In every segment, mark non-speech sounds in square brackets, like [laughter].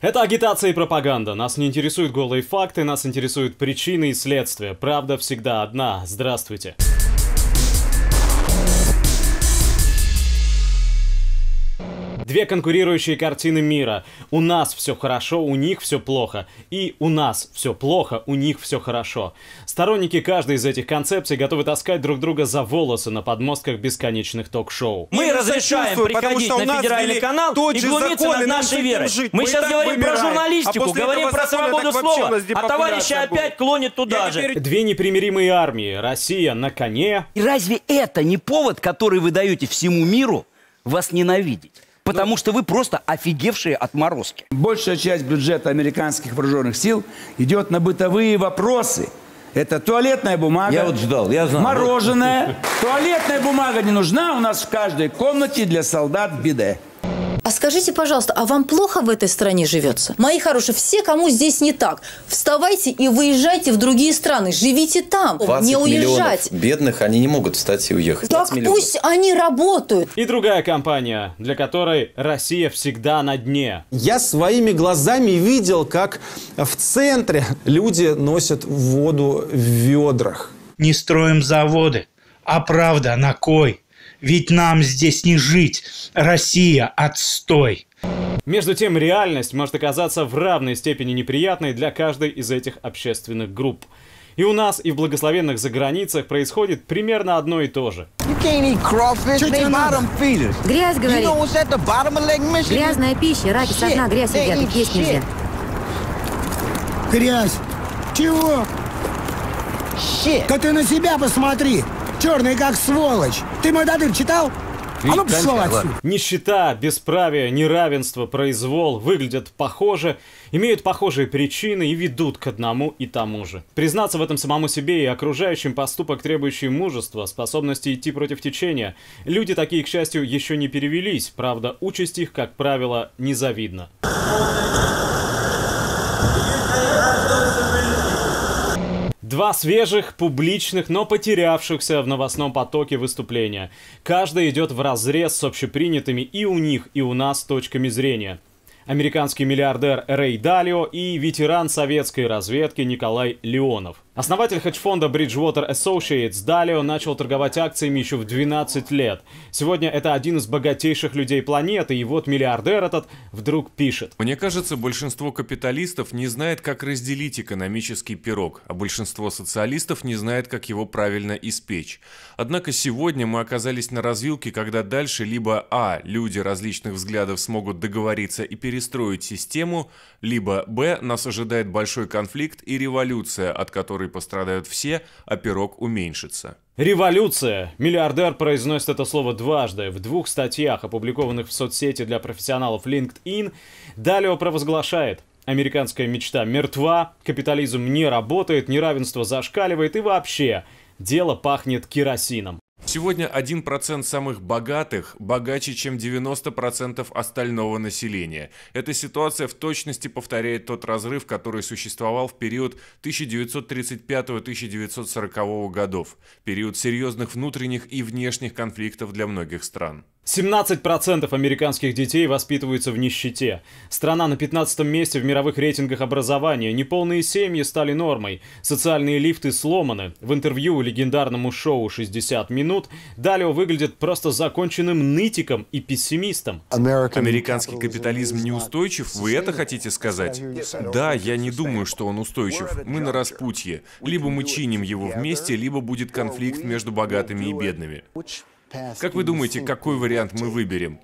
Это агитация и пропаганда. Нас не интересуют голые факты, нас интересуют причины и следствия. Правда всегда одна. Здравствуйте. Здравствуйте. Две конкурирующие картины мира. У нас все хорошо, у них все плохо. И у нас все плохо, у них все хорошо. Сторонники каждой из этих концепций готовы таскать друг друга за волосы на подмостках бесконечных ток-шоу. Мы разрешаем приходить на федеральный канал и глумиться над нашей верой. Жить. Мы, мы сейчас говорим вымираем. про журналистику, а говорим про свободу слова, а товарищи будет. опять клонят туда Я же. Теперь... Две непримиримые армии. Россия на коне. И разве это не повод, который вы даете всему миру вас ненавидеть? потому ну, что вы просто офигевшие отморозки. Большая часть бюджета американских вооруженных сил идет на бытовые вопросы. Это туалетная бумага. Я вот ждал, я знал. Мороженое. [laughs] Туалетная бумага не нужна. У нас в каждой комнате для солдат беде. А скажите, пожалуйста, а вам плохо в этой стране живется? Мои хорошие, все, кому здесь не так, вставайте и выезжайте в другие страны, живите там, 20 не уезжать. бедных, они не могут встать и уехать. Так пусть они работают. И другая компания, для которой Россия всегда на дне. Я своими глазами видел, как в центре люди носят воду в ведрах. Не строим заводы, а правда на кой? ведь нам здесь не жить. Россия, отстой. Между тем, реальность может оказаться в равной степени неприятной для каждой из этих общественных групп. И у нас, и в благословенных заграницах происходит примерно одно и то же. Ну? Грязь, говорит. Грязная пища, раки со дна грязь едят, а их есть нельзя. Грязь. Чего? Shit. Да ты на себя посмотри черный как сволочь. Ты мой дадыр читал? А ну пошел отсюда. Нищета, бесправие, неравенство, произвол выглядят похоже, имеют похожие причины и ведут к одному и тому же. Признаться в этом самому себе и окружающим поступок, требующий мужества, способности идти против течения. Люди такие, к счастью, еще не перевелись, правда, участь их, как правило, незавидна. Два свежих, публичных, но потерявшихся в новостном потоке выступления. Каждый идет в разрез с общепринятыми и у них, и у нас точками зрения американский миллиардер Рэй Далио и ветеран советской разведки Николай Леонов. Основатель хедж-фонда Bridgewater Associates Далио начал торговать акциями еще в 12 лет. Сегодня это один из богатейших людей планеты, и вот миллиардер этот вдруг пишет. Мне кажется, большинство капиталистов не знает, как разделить экономический пирог, а большинство социалистов не знает, как его правильно испечь. Однако сегодня мы оказались на развилке, когда дальше либо а. люди различных взглядов смогут договориться и перестать перестроить систему, либо б. нас ожидает большой конфликт и революция, от которой пострадают все, а пирог уменьшится. Революция! Миллиардер произносит это слово дважды в двух статьях, опубликованных в соцсети для профессионалов LinkedIn. Далее провозглашает. Американская мечта мертва, капитализм не работает, неравенство зашкаливает и вообще дело пахнет керосином. Сегодня 1% самых богатых богаче, чем 90% остального населения. Эта ситуация в точности повторяет тот разрыв, который существовал в период 1935-1940 годов, период серьезных внутренних и внешних конфликтов для многих стран. 17% американских детей воспитываются в нищете. Страна на 15 месте в мировых рейтингах образования. Неполные семьи стали нормой. Социальные лифты сломаны. В интервью легендарному шоу «60 минут» Далио выглядит просто законченным нытиком и пессимистом. Американский капитализм неустойчив, вы это хотите сказать? Да, я не думаю, что он устойчив. Мы на распутье. Либо мы чиним его вместе, либо будет конфликт между богатыми и бедными. Как вы думаете, какой вариант мы выберем?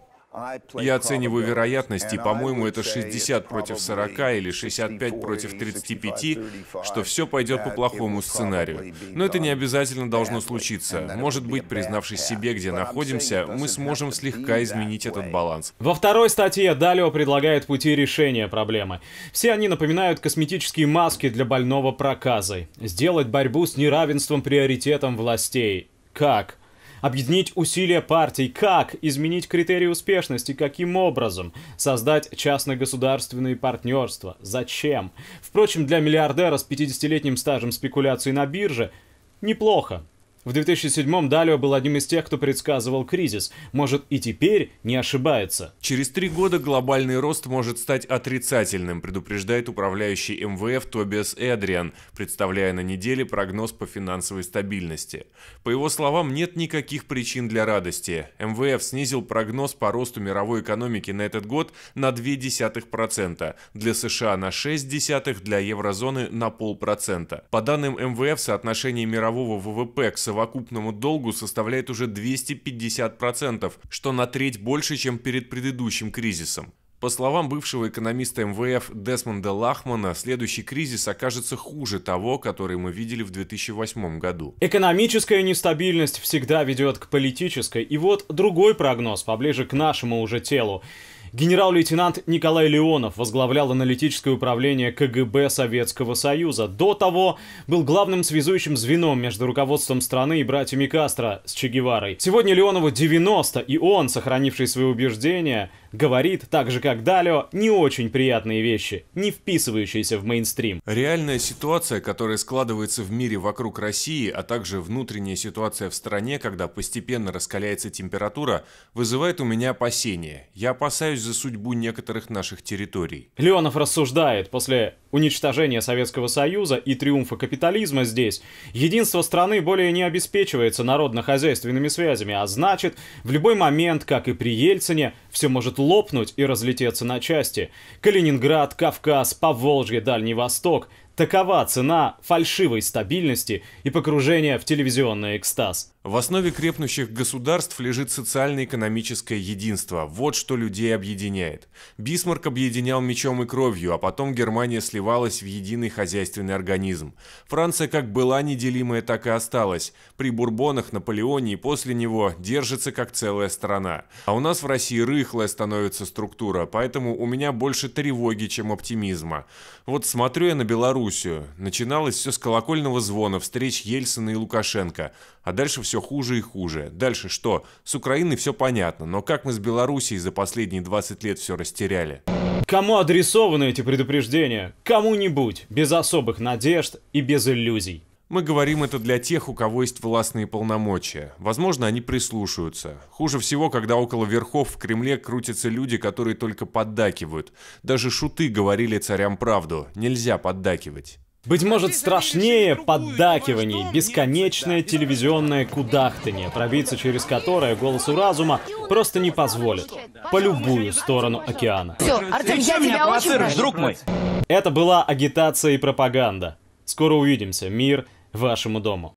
Я оцениваю вероятности, по-моему, это 60 против 40 или 65 против 35, что все пойдет по плохому сценарию. Но это не обязательно должно случиться. Может быть, признавшись себе, где находимся, мы сможем слегка изменить этот баланс. Во второй статье Далио предлагает пути решения проблемы. Все они напоминают косметические маски для больного проказой. Сделать борьбу с неравенством приоритетом властей. Как? Объединить усилия партий. Как? Изменить критерии успешности. Каким образом? Создать частно-государственные партнерства. Зачем? Впрочем, для миллиардера с 50-летним стажем спекуляции на бирже неплохо. В 2007-м Далио был одним из тех, кто предсказывал кризис. Может и теперь не ошибается. Через три года глобальный рост может стать отрицательным, предупреждает управляющий МВФ Тобиас Эдриан, представляя на неделе прогноз по финансовой стабильности. По его словам, нет никаких причин для радости. МВФ снизил прогноз по росту мировой экономики на этот год на 0,2%, для США на 0,6%, для еврозоны на 0,5%. По данным МВФ, соотношение мирового ВВП к совокупному долгу составляет уже 250%, что на треть больше, чем перед предыдущим кризисом. По словам бывшего экономиста МВФ Десмонда Лахмана, следующий кризис окажется хуже того, который мы видели в 2008 году. Экономическая нестабильность всегда ведет к политической. И вот другой прогноз, поближе к нашему уже телу. Генерал-лейтенант Николай Леонов возглавлял аналитическое управление КГБ Советского Союза. До того был главным связующим звеном между руководством страны и братьями Кастро с Че Геварой. Сегодня Леонову 90, и он, сохранивший свои убеждения, говорит, так же как Далио, не очень приятные вещи, не вписывающиеся в мейнстрим. Реальная ситуация, которая складывается в мире вокруг России, а также внутренняя ситуация в стране, когда постепенно раскаляется температура, вызывает у меня опасения. Я опасаюсь за судьбу некоторых наших территорий. Леонов рассуждает после уничтожения Советского Союза и триумфа капитализма здесь, единство страны более не обеспечивается народно-хозяйственными связями, а значит, в любой момент, как и при Ельцине, все может лопнуть и разлететься на части. Калининград, Кавказ, Поволжье, Дальний Восток, Такова цена фальшивой стабильности и погружения в телевизионный экстаз. В основе крепнущих государств лежит социально-экономическое единство. Вот что людей объединяет. Бисмарк объединял мечом и кровью, а потом Германия сливалась в единый хозяйственный организм. Франция как была неделимая, так и осталась. При Бурбонах, Наполеоне и после него держится как целая страна. А у нас в России рыхлая становится структура, поэтому у меня больше тревоги, чем оптимизма. Вот смотрю я на Беларусь, Белоруссию. Начиналось все с колокольного звона, встреч Ельцина и Лукашенко. А дальше все хуже и хуже. Дальше что? С Украиной все понятно, но как мы с Белоруссией за последние 20 лет все растеряли? Кому адресованы эти предупреждения? Кому-нибудь, без особых надежд и без иллюзий. Мы говорим это для тех, у кого есть властные полномочия. Возможно, они прислушаются. Хуже всего, когда около верхов в Кремле крутятся люди, которые только поддакивают. Даже шуты говорили царям правду. Нельзя поддакивать. Быть может, страшнее поддакиваний, бесконечное телевизионное кудахтанье, пробиться через которое голосу разума просто не позволит. По любую сторону океана. Все, Артем, я тебя очень прошу. друг мой. Это была агитация и пропаганда. Скоро увидимся. Мир вашему дому.